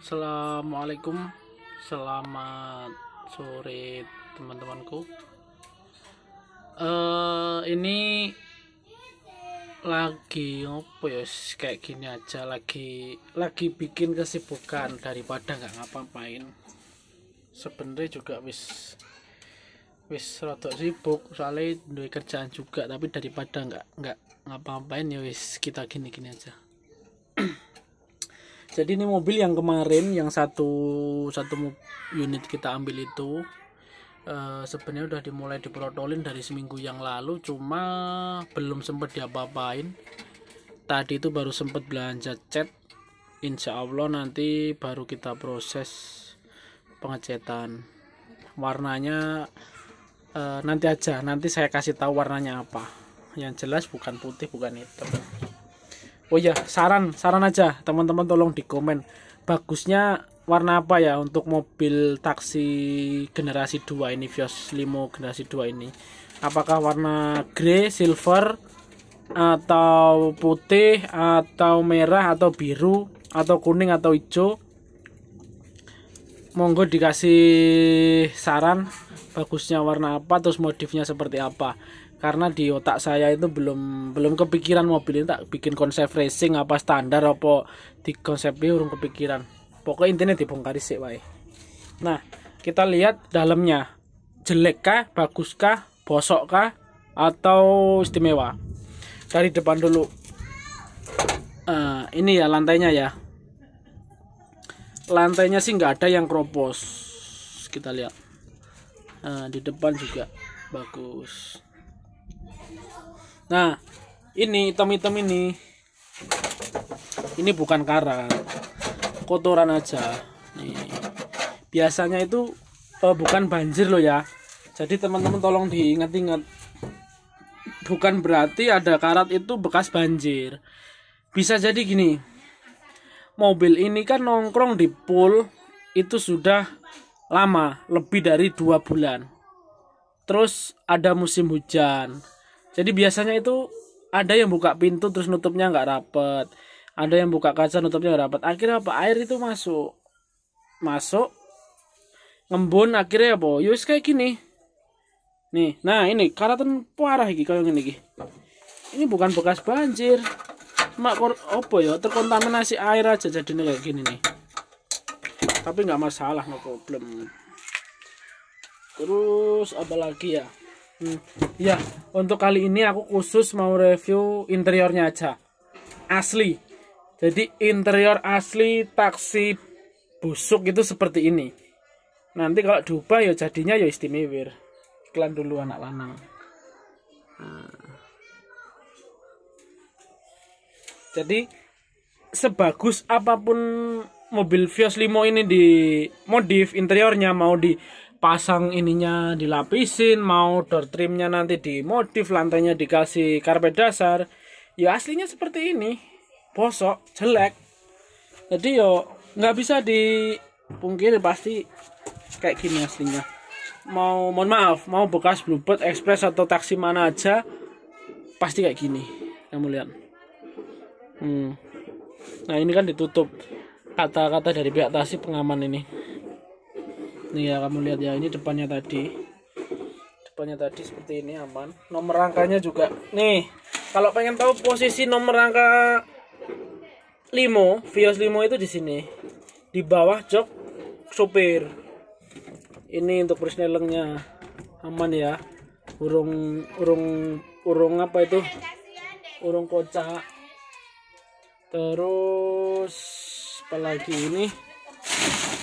Assalamualaikum Selamat sore teman-temanku uh, Ini Lagi apa ya Kayak gini aja Lagi lagi bikin kesibukan Daripada nggak ngapa-ngapain Sebenernya juga wis wis rada sibuk soalnya duit kerjaan juga tapi daripada nggak nggak ngapa-ngapain ya wis kita gini-gini aja jadi ini mobil yang kemarin yang satu satu unit kita ambil itu uh, sebenarnya udah dimulai diprotolin dari seminggu yang lalu cuma belum sempat diapa-apain tadi itu baru sempat belanja cat insya Allah nanti baru kita proses pengecetan warnanya e, nanti aja nanti saya kasih tahu warnanya apa yang jelas bukan putih bukan hitam oh ya, saran saran aja teman-teman tolong di komen bagusnya warna apa ya untuk mobil taksi generasi 2 ini Vios Limo generasi 2 ini apakah warna grey silver atau putih atau merah atau biru atau kuning atau hijau monggo dikasih saran bagusnya warna apa terus modifnya seperti apa karena di otak saya itu belum belum kepikiran mobil ini tak bikin konsep racing apa standar apa di konsepnya urung kepikiran pokoknya intinya dibongkar sih wae nah kita lihat dalamnya jelek kah bagus kah bosok kah atau istimewa dari depan dulu uh, ini ya lantainya ya lantainya sih nggak ada yang keropos kita lihat uh, di depan juga bagus nah ini item-item ini ini bukan karat kotoran aja nih biasanya itu eh, bukan banjir loh ya jadi teman-teman tolong diingat-ingat bukan berarti ada karat itu bekas banjir bisa jadi gini mobil ini kan nongkrong di pool itu sudah lama lebih dari dua bulan terus ada musim hujan jadi biasanya itu ada yang buka pintu terus nutupnya nggak rapet ada yang buka kaca nutupnya nggak rapet akhirnya apa air itu masuk masuk ngembun akhirnya apa yus ya kayak gini nih nah ini karatan parah iki kayak gini ini bukan bekas banjir mak apa ya terkontaminasi air aja jadi kayak gini nih tapi nggak masalah no problem terus apa lagi ya Hmm. Iya, untuk kali ini aku khusus mau review interiornya aja. Asli. Jadi interior asli taksi busuk itu seperti ini. Nanti kalau diubah ya jadinya ya istimewa. Iklan dulu anak lanang. Hmm. Jadi sebagus apapun mobil Vios Limo ini di modif interiornya mau di pasang ininya dilapisin mau door trimnya nanti dimodif lantainya dikasih karpet dasar ya aslinya seperti ini bosok jelek jadi yo nggak bisa dipungkiri pasti kayak gini aslinya mau mohon maaf mau bekas bluebird express atau taksi mana aja pasti kayak gini kamu lihat hmm. nah ini kan ditutup kata-kata dari pihak taksi pengaman ini nih ya kamu lihat ya ini depannya tadi depannya tadi seperti ini aman nomor rangkanya juga nih kalau pengen tahu posisi nomor rangka limo Vios limo itu di sini di bawah jok sopir ini untuk persnelengnya aman ya urung urung urung apa itu urung kocak terus apalagi ini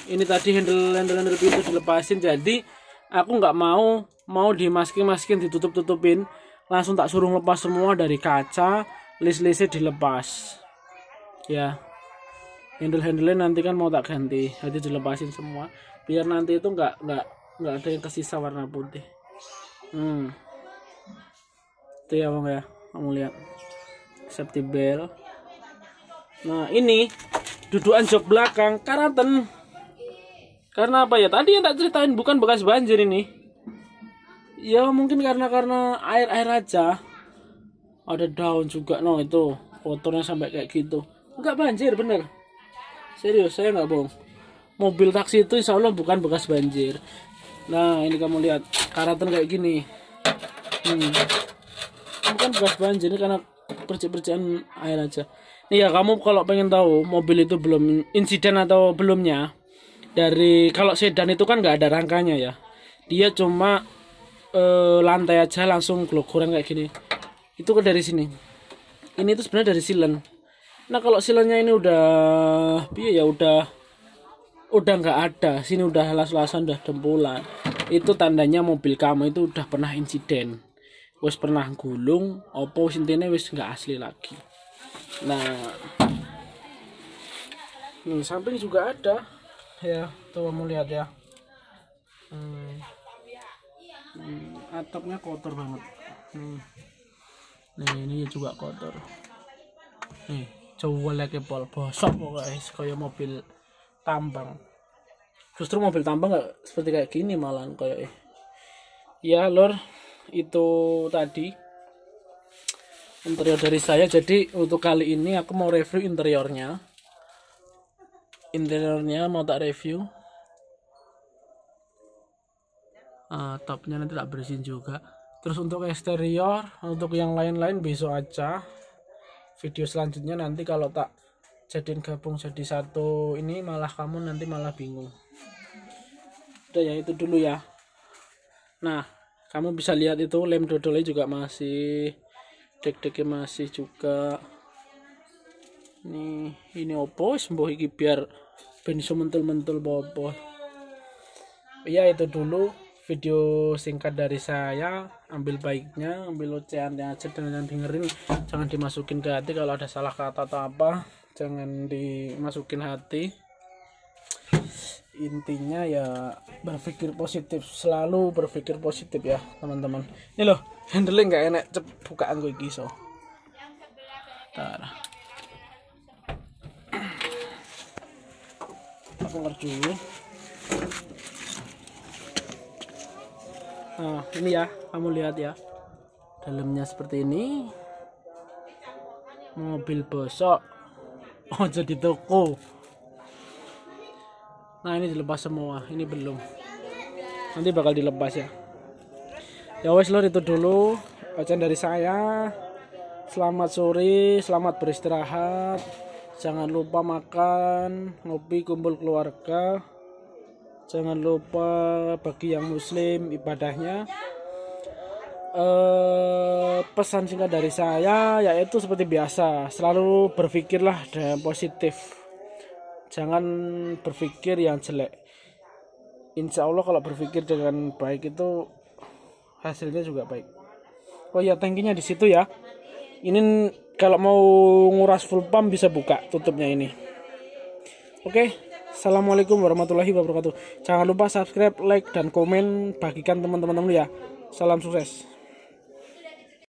ini tadi handle handle handle pintu dilepasin jadi aku nggak mau mau dimaskin maskin ditutup tutupin langsung tak suruh lepas semua dari kaca list listnya dilepas ya handle handle nanti kan mau tak ganti jadi dilepasin semua biar nanti itu nggak nggak nggak ada yang kesisa warna putih hmm itu ya bang ya kamu lihat safety belt nah ini dudukan jok belakang ten karena apa ya tadi yang tak ceritain bukan bekas banjir ini ya mungkin karena karena air air aja ada daun juga no itu kotornya sampai kayak gitu nggak banjir bener serius saya nggak bohong mobil taksi itu insya Allah bukan bekas banjir nah ini kamu lihat karatan kayak gini hmm. bukan bekas banjir ini karena percikan-percikan air aja Iya, kamu kalau pengen tahu mobil itu belum insiden atau belumnya dari kalau sedan itu kan nggak ada rangkanya ya. Dia cuma e, lantai aja langsung kurang kayak gini. Itu ke dari sini. Ini itu sebenarnya dari silen. Nah, kalau silennya ini udah biaya ya udah udah nggak ada. Sini udah las-lasan udah dempulan. Itu tandanya mobil kamu itu udah pernah insiden. wes pernah gulung, opo sintene wes nggak asli lagi nah nih samping juga ada ya tuh mau lihat ya hmm. hmm. atapnya kotor banget hmm. nih ini juga kotor nih coba lagi pol bosok guys kayak mobil tambang justru mobil tambang nggak seperti kayak gini malah kayak ya lor itu tadi interior dari saya jadi untuk kali ini aku mau review interiornya interiornya mau tak review uh, topnya nanti tak bersihin juga terus untuk eksterior untuk yang lain-lain besok aja video selanjutnya nanti kalau tak jadiin gabung jadi satu ini malah kamu nanti malah bingung udah ya itu dulu ya nah kamu bisa lihat itu lem dodolnya juga masih dek-deknya masih juga ini ini opo sembuh iki biar bensu mentul-mentul bobo ya itu dulu video singkat dari saya ambil baiknya ambil ocehan yang aja dan jangan dengerin jangan dimasukin ke hati kalau ada salah kata atau apa jangan dimasukin hati intinya ya berpikir positif selalu berpikir positif ya teman-teman ini loh handling nggak enak cep bukaan gue kiso Bentar. aku ngerjuin nah ini ya kamu lihat ya dalamnya seperti ini mobil bosok oh jadi toko nah ini dilepas semua ini belum nanti bakal dilepas ya ya wes lor itu dulu bacaan dari saya selamat sore selamat beristirahat jangan lupa makan ngopi kumpul keluarga jangan lupa bagi yang muslim ibadahnya eh, pesan singkat dari saya yaitu seperti biasa selalu berpikirlah dan positif jangan berpikir yang jelek insya Allah kalau berpikir dengan baik itu hasilnya juga baik oh ya tangkinya di situ ya ini kalau mau nguras full pump bisa buka tutupnya ini oke Assalamualaikum warahmatullahi wabarakatuh. Jangan lupa subscribe, like, dan komen. Bagikan teman-teman dulu ya. Salam sukses.